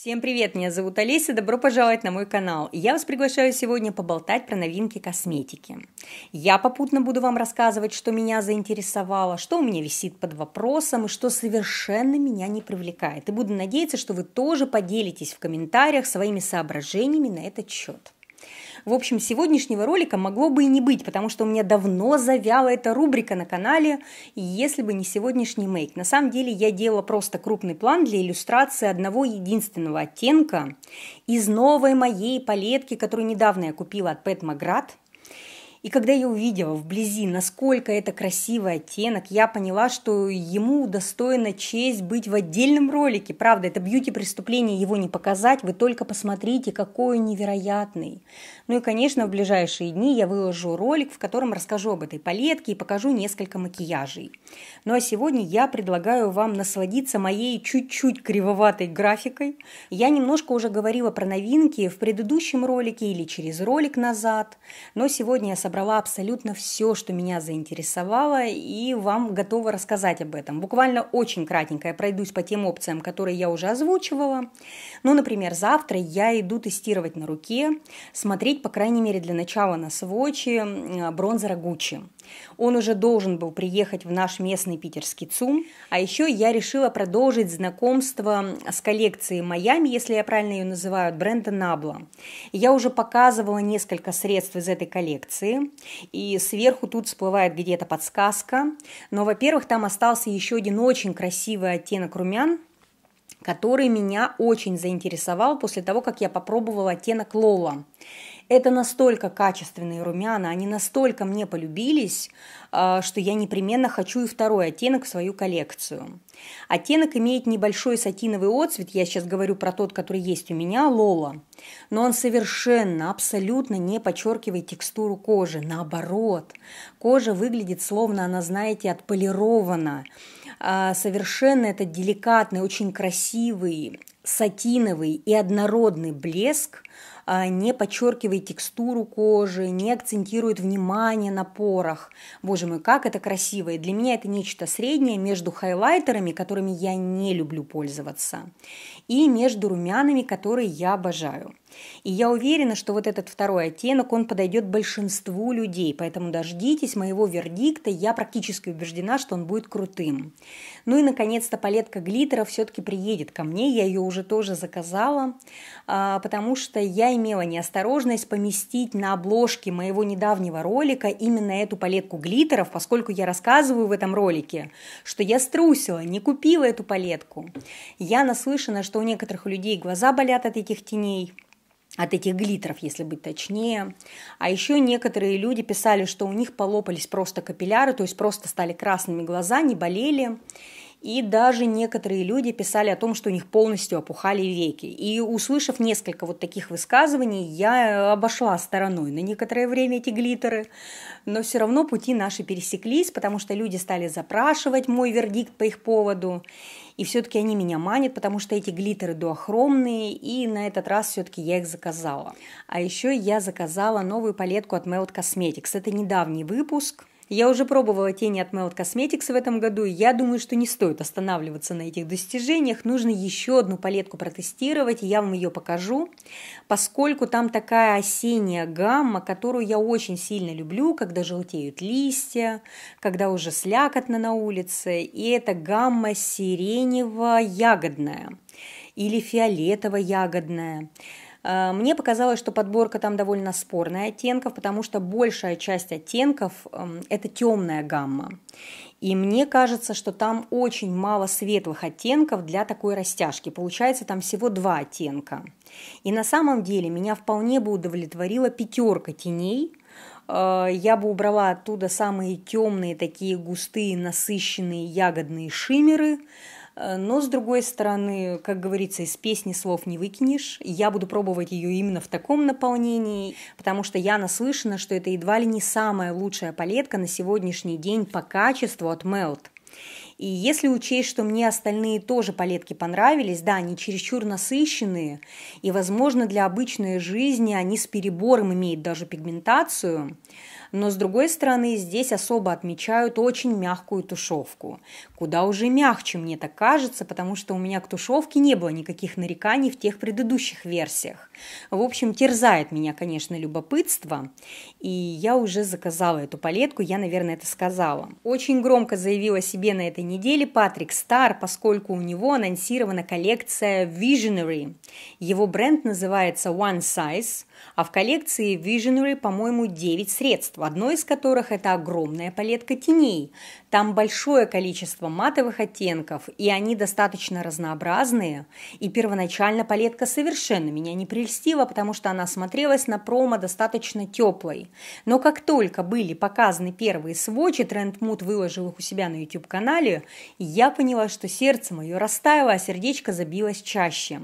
Всем привет, меня зовут Олеся, добро пожаловать на мой канал. Я вас приглашаю сегодня поболтать про новинки косметики. Я попутно буду вам рассказывать, что меня заинтересовало, что у меня висит под вопросом и что совершенно меня не привлекает. И буду надеяться, что вы тоже поделитесь в комментариях своими соображениями на этот счет. В общем, сегодняшнего ролика могло бы и не быть, потому что у меня давно завяла эта рубрика на канале, если бы не сегодняшний мейк. На самом деле я делала просто крупный план для иллюстрации одного единственного оттенка из новой моей палетки, которую недавно я купила от Pet Magrat. И когда я увидела вблизи, насколько это красивый оттенок, я поняла, что ему достойна честь быть в отдельном ролике. Правда, это бьюти-преступление, его не показать, вы только посмотрите, какой он невероятный. Ну и, конечно, в ближайшие дни я выложу ролик, в котором расскажу об этой палетке и покажу несколько макияжей. Ну а сегодня я предлагаю вам насладиться моей чуть-чуть кривоватой графикой. Я немножко уже говорила про новинки в предыдущем ролике или через ролик назад, но сегодня я собрала абсолютно все, что меня заинтересовало, и вам готова рассказать об этом. Буквально очень кратенько я пройдусь по тем опциям, которые я уже озвучивала. Ну, например, завтра я иду тестировать на руке, смотреть, по крайней мере, для начала на свочи бронзера Гуччи. Он уже должен был приехать в наш местный питерский ЦУМ. А еще я решила продолжить знакомство с коллекцией Майами, если я правильно ее называю, от бренда Набла. Я уже показывала несколько средств из этой коллекции. И сверху тут всплывает где-то подсказка. Но, во-первых, там остался еще один очень красивый оттенок румян, который меня очень заинтересовал после того, как я попробовала оттенок Лола. Это настолько качественные румяна, они настолько мне полюбились, а, что я непременно хочу и второй оттенок в свою коллекцию. Оттенок имеет небольшой сатиновый отцвет, я сейчас говорю про тот, который есть у меня, Лола, но он совершенно, абсолютно не подчеркивает текстуру кожи, наоборот. Кожа выглядит словно она, знаете, отполирована, а, совершенно это деликатный, очень красивый, сатиновый и однородный блеск а, не подчеркивает текстуру кожи, не акцентирует внимание на порах. Боже мой, как это красиво! И для меня это нечто среднее между хайлайтерами, которыми я не люблю пользоваться, и между румянами, которые я обожаю. И я уверена, что вот этот второй оттенок, он подойдет большинству людей, поэтому дождитесь моего вердикта, я практически убеждена, что он будет крутым. Ну и, наконец-то, палетка глиттера все-таки приедет ко мне, я ее уже тоже заказала, а, потому что я имела неосторожность поместить на обложке моего недавнего ролика именно эту палетку глиттеров, поскольку я рассказываю в этом ролике, что я струсила, не купила эту палетку. Я наслышана, что у некоторых людей глаза болят от этих теней – от этих глиттеров, если быть точнее. А еще некоторые люди писали, что у них полопались просто капилляры, то есть просто стали красными глаза, не болели. И даже некоторые люди писали о том, что у них полностью опухали веки. И услышав несколько вот таких высказываний, я э, обошла стороной на некоторое время эти глиттеры. Но все равно пути наши пересеклись, потому что люди стали запрашивать мой вердикт по их поводу. И все-таки они меня манят, потому что эти глиттеры дуохромные, и на этот раз все-таки я их заказала. А еще я заказала новую палетку от Melt Cosmetics. Это недавний выпуск, я уже пробовала тени от Melt Cosmetics в этом году, и я думаю, что не стоит останавливаться на этих достижениях. Нужно еще одну палетку протестировать, и я вам ее покажу, поскольку там такая осенняя гамма, которую я очень сильно люблю, когда желтеют листья, когда уже слякотно на улице, и это гамма сиренево-ягодная или фиолетово-ягодная. Э, мне показалось, что подборка там довольно спорная оттенков, потому что большая часть оттенков эм, – это темная гамма. И мне кажется, что там очень мало светлых оттенков для такой растяжки. Получается, там всего два оттенка. И на самом деле меня вполне бы удовлетворила пятерка теней. Э, я бы убрала оттуда самые темные, такие густые, насыщенные ягодные шимеры – Э, но, с другой стороны, как говорится, из песни слов не выкинешь. Я буду пробовать ее именно в таком наполнении, потому что я наслышана, что это едва ли не самая лучшая палетка на сегодняшний день по качеству от Melt. И если учесть, что мне остальные тоже палетки понравились, да, они чересчур насыщенные, и, возможно, для обычной жизни они с перебором имеют даже пигментацию, но, с другой стороны, здесь особо отмечают очень мягкую тушевку. Куда уже мягче, мне так кажется, потому что у меня к тушевке не было никаких нареканий в тех предыдущих версиях. В общем, терзает меня, конечно, любопытство. И я уже заказала эту палетку, я, наверное, это сказала. Очень громко заявила себе на этой неделе Патрик Стар, поскольку у него анонсирована коллекция Visionary. Его бренд называется One Size, а в коллекции Visionary, по-моему, 9 средств в одной из которых – это огромная палетка теней. Там большое количество матовых оттенков, и они достаточно разнообразные. И первоначально палетка совершенно меня не прельстила, потому что она смотрелась на промо достаточно теплой. Но как только были показаны первые сводчи, Тренд Мут выложил их у себя на YouTube-канале, я поняла, что сердце мое растаяло, а сердечко забилось чаще.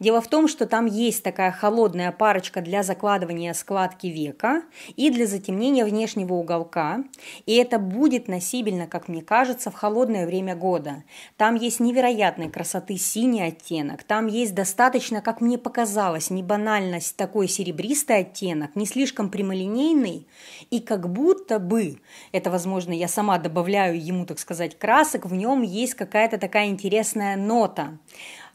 Дело в том, что там есть такая холодная парочка для закладывания складки века и для затемнения внешнего уголка, и это будет носибельно особенно, как мне кажется, в холодное время года. Там есть невероятной красоты синий оттенок, там есть достаточно, как мне показалось, не банальность такой серебристый оттенок, не слишком прямолинейный, и как будто бы, это, возможно, я сама добавляю ему, так сказать, красок, в нем есть какая-то такая интересная нота.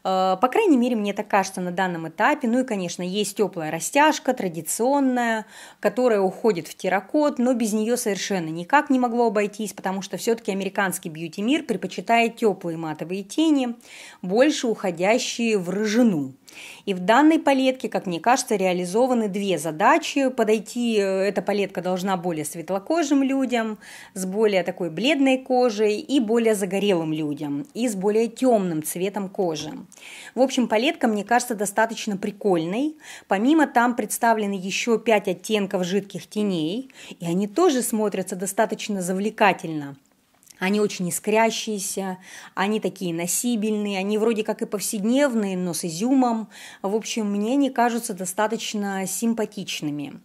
Э, по крайней мере, мне так кажется на данном этапе. Ну и, конечно, есть теплая растяжка, традиционная, которая уходит в терракот, но без нее совершенно никак не могло обойтись, потому что все-таки американский бьюти-мир предпочитает теплые матовые тени, больше уходящие в рыжину. И в данной палетке, как мне кажется, реализованы две задачи. Подойти э, эта палетка должна более светлокожим людям, с более такой бледной кожей и более загорелым людям, и с более темным цветом кожи. В общем, палетка, мне кажется, достаточно прикольной. Помимо там представлены еще пять оттенков жидких теней, и они тоже смотрятся достаточно завлекательно – они очень искрящиеся, они такие носибельные, они вроде как и повседневные, но с изюмом. В общем, мне они кажутся достаточно симпатичными.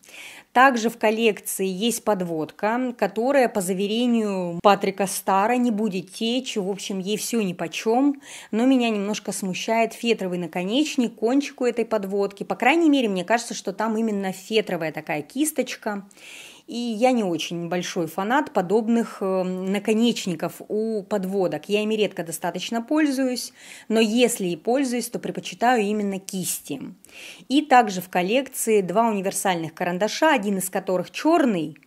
Также в коллекции есть подводка, которая, по заверению Патрика Стара, не будет течь, в общем, ей все по чем. но меня немножко смущает фетровый наконечник, кончику этой подводки. По крайней мере, мне кажется, что там именно фетровая такая кисточка. И я не очень большой фанат подобных эм, наконечников у подводок. Я ими редко достаточно пользуюсь, но если и пользуюсь, то предпочитаю именно кисти. И также в коллекции два универсальных карандаша, один из которых черный,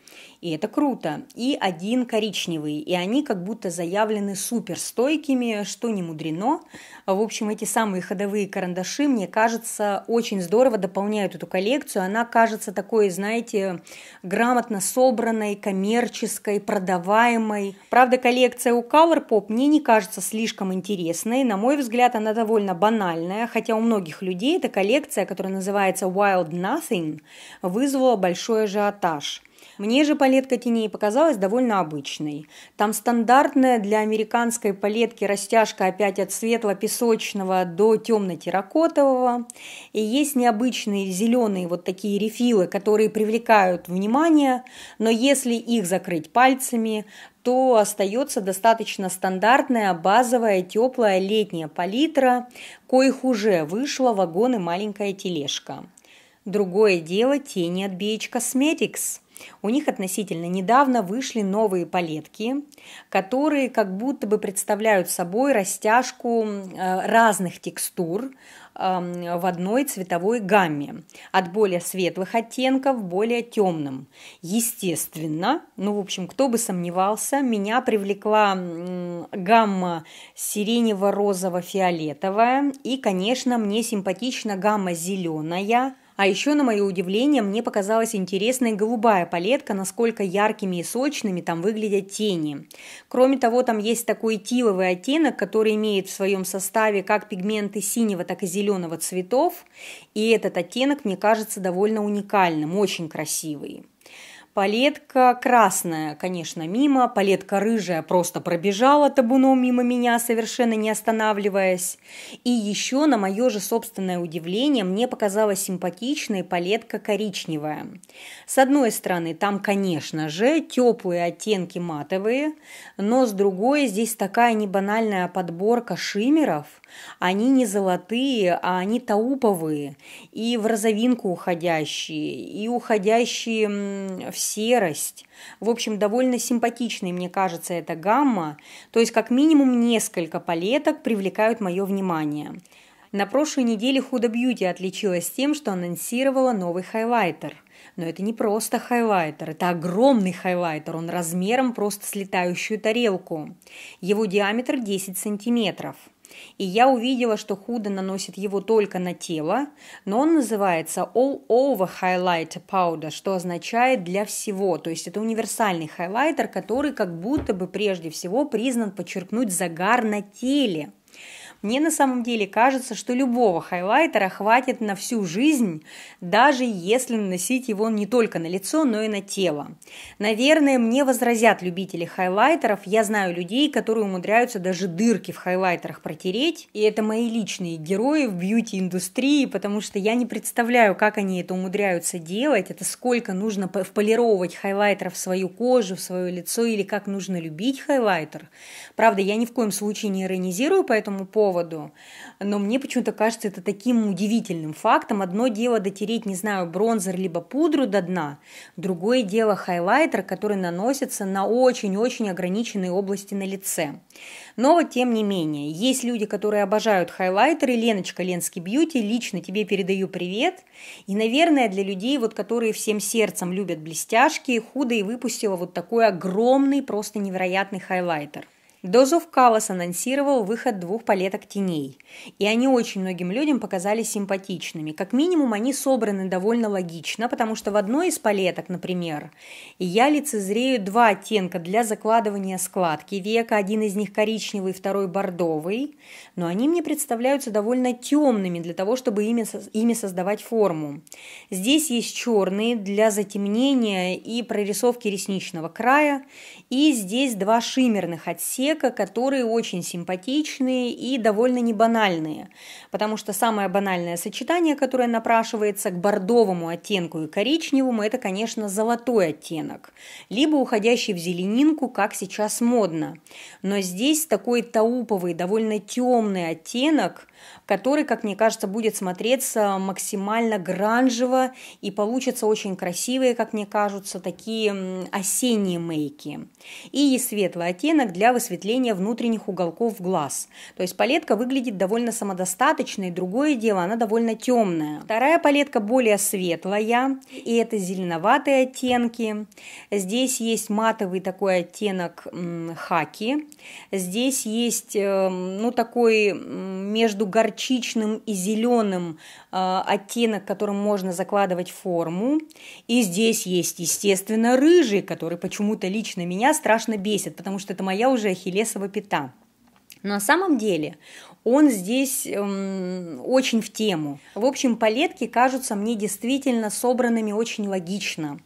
и это круто, и один коричневый, и они как будто заявлены суперстойкими, что не мудрено. В общем, эти самые ходовые карандаши, мне кажется, очень здорово дополняют эту коллекцию. Она кажется такой, знаете, грамотно собранной, коммерческой, продаваемой. Правда, коллекция у Color Pop мне не кажется слишком интересной. На мой взгляд, она довольно банальная, хотя у многих людей эта коллекция коллекция, которая называется Wild Nothing, вызвала большой ажиотаж. Мне же палетка теней показалась довольно обычной. Там стандартная для американской палетки растяжка опять от светло-песочного до темно-терракотового. И есть необычные зеленые вот такие рефилы, которые привлекают внимание, но если их закрыть пальцами, то остается достаточно стандартная базовая теплая летняя палитра, коих уже вышла вагон и маленькая тележка. Другое дело тени от BH Cosmetics – у них относительно недавно вышли новые палетки, которые как будто бы представляют собой растяжку э, разных текстур эм, в одной цветовой гамме, от более светлых оттенков более темным. Естественно, ну, в общем, кто бы сомневался, меня привлекла гамма сиренево-розово-фиолетовая, и, конечно, мне симпатична гамма зеленая – а еще, на мое удивление, мне показалась интересная голубая палетка, насколько яркими и сочными там выглядят тени. Кроме того, там есть такой тиловый оттенок, который имеет в своем составе как пигменты синего, так и зеленого цветов. И этот оттенок, мне кажется, довольно уникальным, очень красивый. Палетка красная, конечно, мимо, палетка рыжая просто пробежала табуном мимо меня, совершенно не останавливаясь. И еще, на мое же собственное удивление, мне показалась симпатичная палетка коричневая. С одной стороны, там, конечно же, теплые оттенки матовые, но с другой, здесь такая небанальная подборка шиммеров. Они не золотые, а они тауповые, и в розовинку уходящие, и уходящие в серость. В общем, довольно симпатичной, мне кажется, эта гамма. То есть, как минимум, несколько палеток привлекают мое внимание. На прошлой неделе Худо Бьюти отличилась тем, что анонсировала новый хайлайтер. Но это не просто хайлайтер, это огромный хайлайтер, он размером просто с летающую тарелку. Его диаметр 10 сантиметров – и я увидела, что худо наносит его только на тело, но он называется All Over Highlighter Powder, что означает для всего. То есть это универсальный хайлайтер, который как будто бы прежде всего признан подчеркнуть загар на теле. Мне на самом деле кажется, что любого хайлайтера хватит на всю жизнь, даже если наносить его не только на лицо, но и на тело. Наверное, мне возразят любители хайлайтеров. Я знаю людей, которые умудряются даже дырки в хайлайтерах протереть. И это мои личные герои в бьюти-индустрии, потому что я не представляю, как они это умудряются делать. Это сколько нужно вполировать хайлайтер в свою кожу, в свое лицо, или как нужно любить хайлайтер. Правда, я ни в коем случае не иронизирую по этому поводу, поводу. Но мне почему-то кажется это таким удивительным фактом. Одно дело дотереть, не знаю, бронзер либо пудру до дна, другое дело хайлайтер, который наносится на очень-очень ограниченные области на лице. Но вот тем не менее, есть люди, которые обожают хайлайтеры. Леночка, Ленский Бьюти, лично тебе передаю привет. И, наверное, для людей, вот, которые всем сердцем любят блестяшки, худо и выпустила вот такой огромный, просто невероятный хайлайтер. Дозов Калас анонсировал выход двух палеток теней, и они очень многим людям показались симпатичными. Как минимум, они собраны довольно логично, потому что в одной из палеток, например, я лицезрею два оттенка для закладывания складки века, один из них коричневый, второй бордовый, но они мне представляются довольно темными для того, чтобы ими, ими создавать форму. Здесь есть черные для затемнения и прорисовки ресничного края, и здесь два шиммерных отсека, человека, которые очень симпатичные и довольно небанальные, потому что самое банальное сочетание, которое напрашивается к бордовому оттенку и коричневому, это, конечно, золотой оттенок, либо уходящий в зеленинку, как сейчас модно. Но здесь такой тауповый, довольно темный оттенок, который, как мне кажется, будет смотреться максимально гранжево и получатся очень красивые, как мне кажется, такие осенние мейки. И есть светлый оттенок для высветления просветления внутренних уголков глаз. То есть палетка выглядит довольно самодостаточной, другое дело, она довольно темная. Вторая палетка более светлая, и это зеленоватые оттенки. Здесь есть матовый такой оттенок хаки. Здесь есть, э, ну, такой между горчичным и зеленым э, оттенок, которым можно закладывать форму. И здесь есть, естественно, рыжий, который почему-то лично меня страшно бесит, потому что это моя уже ахиллесова пята. Но на самом деле он здесь эм, очень в тему. В общем, палетки кажутся мне действительно собранными очень логично.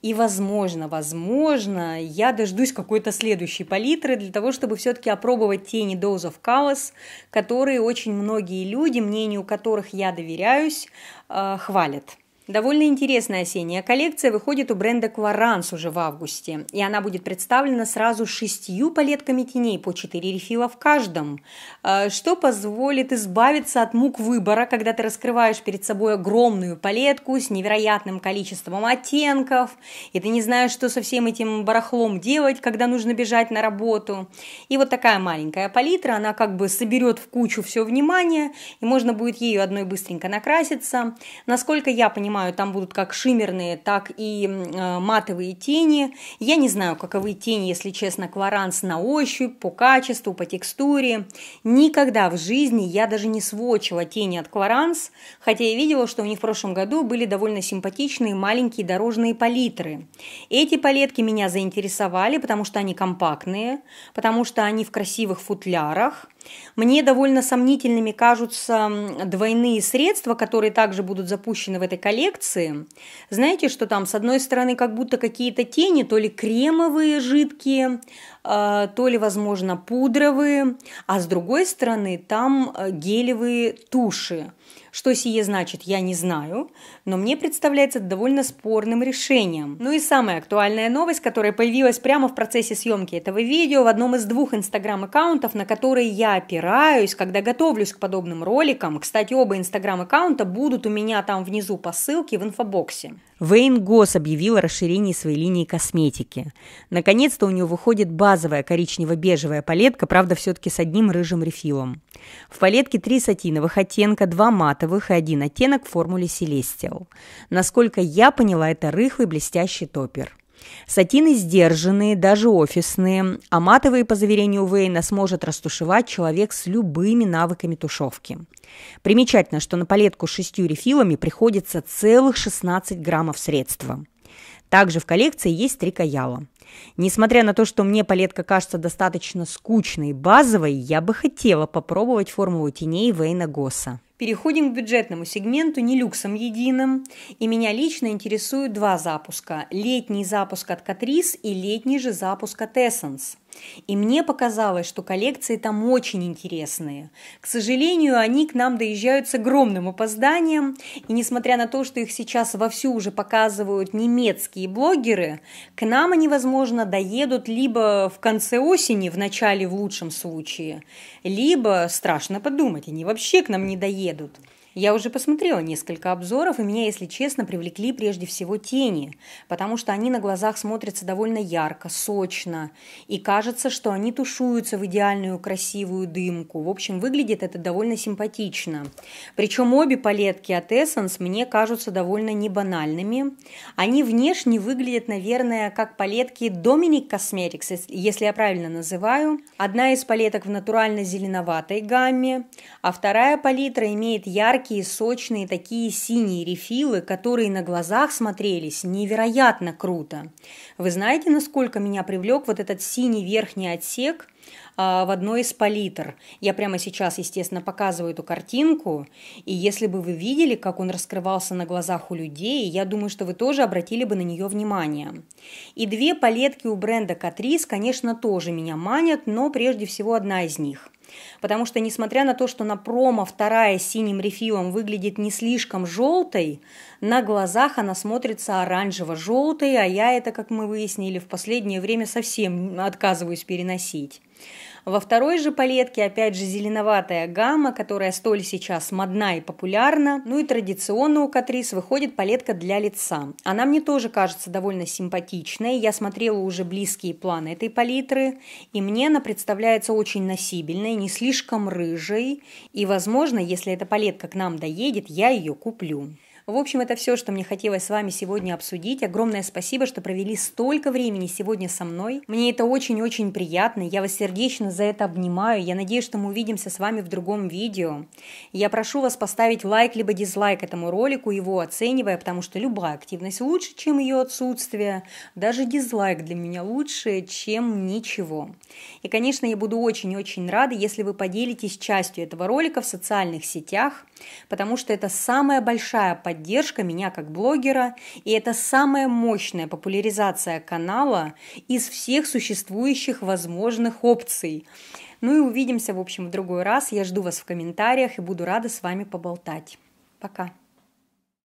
И, возможно, возможно, я дождусь какой-то следующей палитры для того, чтобы все-таки опробовать тени Dose of Chaos, которые очень многие люди, мнению которых я доверяюсь, э, хвалят. Довольно интересная осенняя коллекция выходит у бренда Quarance уже в августе, и она будет представлена сразу шестью палетками теней по четыре рефила в каждом, э, что позволит избавиться от мук выбора, когда ты раскрываешь перед собой огромную палетку с невероятным количеством оттенков, и ты не знаешь, что со всем этим барахлом делать, когда нужно бежать на работу. И вот такая маленькая палитра, она как бы соберет в кучу все внимание, и можно будет ею одной быстренько накраситься. Насколько я понимаю, понимаю, там будут как шиммерные, так и э, матовые тени. Я не знаю, каковы тени, если честно, Кваранс на ощупь, по качеству, по текстуре. Никогда в жизни я даже не сводчила тени от Кваранс, хотя я видела, что у них в прошлом году были довольно симпатичные маленькие дорожные палитры. Эти палетки меня заинтересовали, потому что они компактные, потому что они в красивых футлярах, мне довольно сомнительными кажутся двойные средства, которые также будут запущены в этой коллекции. Знаете, что там с одной стороны как будто какие-то тени, то ли кремовые жидкие, а, то ли, возможно, пудровые, а с другой стороны там э, гелевые туши. Что сие значит, я не знаю, но мне представляется довольно спорным решением. Ну и самая актуальная новость, которая появилась прямо в процессе съемки этого видео в одном из двух инстаграм-аккаунтов, на которые я опираюсь, когда готовлюсь к подобным роликам. Кстати, оба инстаграм-аккаунта будут у меня там внизу по ссылке в инфобоксе. Вейн Гос объявил о расширении своей линии косметики. Наконец-то у нее выходит базовая коричнево-бежевая палетка, правда, все-таки с одним рыжим рефилом. В палетке три сатиновых оттенка, два матовых и один оттенок в формуле Celestial. Насколько я поняла, это рыхлый блестящий топер. Сатины сдержанные, даже офисные, а матовые, по заверению Уэйна, сможет растушевать человек с любыми навыками тушевки. Примечательно, что на палетку с шестью рефилами приходится целых 16 граммов средства. Также в коллекции есть три каяла. Несмотря на то, что мне палетка кажется достаточно скучной и базовой, я бы хотела попробовать формулу теней Вейна Госса. Переходим к бюджетному сегменту, не люксом единым. И меня лично интересуют два запуска. Летний запуск от Catrice и летний же запуск от Essence. И мне показалось, что коллекции там очень интересные. К сожалению, они к нам доезжают с огромным опозданием, и несмотря на то, что их сейчас вовсю уже показывают немецкие блогеры, к нам они, возможно, доедут либо в конце осени, в начале в лучшем случае, либо, страшно подумать, они вообще к нам не доедут. Я уже посмотрела несколько обзоров, и меня, если честно, привлекли прежде всего тени, потому что они на глазах смотрятся довольно ярко, сочно, и кажется, что они тушуются в идеальную красивую дымку. В общем, выглядит это довольно симпатично. Причем обе палетки от Essence мне кажутся довольно небанальными. Они внешне выглядят, наверное, как палетки Dominic Cosmetics, если я правильно называю. Одна из палеток в натурально-зеленоватой гамме, а вторая палитра имеет яркий яркие, сочные, такие синие рефилы, которые на глазах смотрелись невероятно круто. Вы знаете, насколько меня привлек вот этот синий верхний отсек а, в одной из палитр. Я прямо сейчас, естественно, показываю эту картинку, и если бы вы видели, как он раскрывался на глазах у людей, я думаю, что вы тоже обратили бы на нее внимание. И две палетки у бренда Catrice, конечно, тоже меня манят, но прежде всего одна из них – потому что, несмотря на то, что на промо вторая синим рефилом выглядит не слишком желтой, на глазах она смотрится оранжево-желтой, а я это, как мы выяснили, в последнее время совсем отказываюсь переносить. Во второй же палетке опять же зеленоватая гамма, которая столь сейчас модна и популярна. Ну и традиционно у Катрис выходит палетка для лица. Она мне тоже кажется довольно симпатичной. Я смотрела уже близкие планы этой палитры, и мне она представляется очень носибельной, не слишком слишком рыжей, и, возможно, если эта палетка к нам доедет, я ее куплю. В общем, это все, что мне хотелось с вами сегодня обсудить. Огромное спасибо, что провели столько времени сегодня со мной. Мне это очень-очень приятно. Я вас сердечно за это обнимаю. Я надеюсь, что мы увидимся с вами в другом видео. Я прошу вас поставить лайк либо дизлайк этому ролику, его оценивая, потому что любая активность лучше, чем ее отсутствие. Даже дизлайк для меня лучше, чем ничего. И, конечно, я буду очень-очень рада, если вы поделитесь частью этого ролика в социальных сетях, потому что это самая большая поддержка поддержка меня как блогера, и это самая мощная популяризация канала из всех существующих возможных опций. Ну и увидимся, в общем, в другой раз. Я жду вас в комментариях и буду рада с вами поболтать. Пока.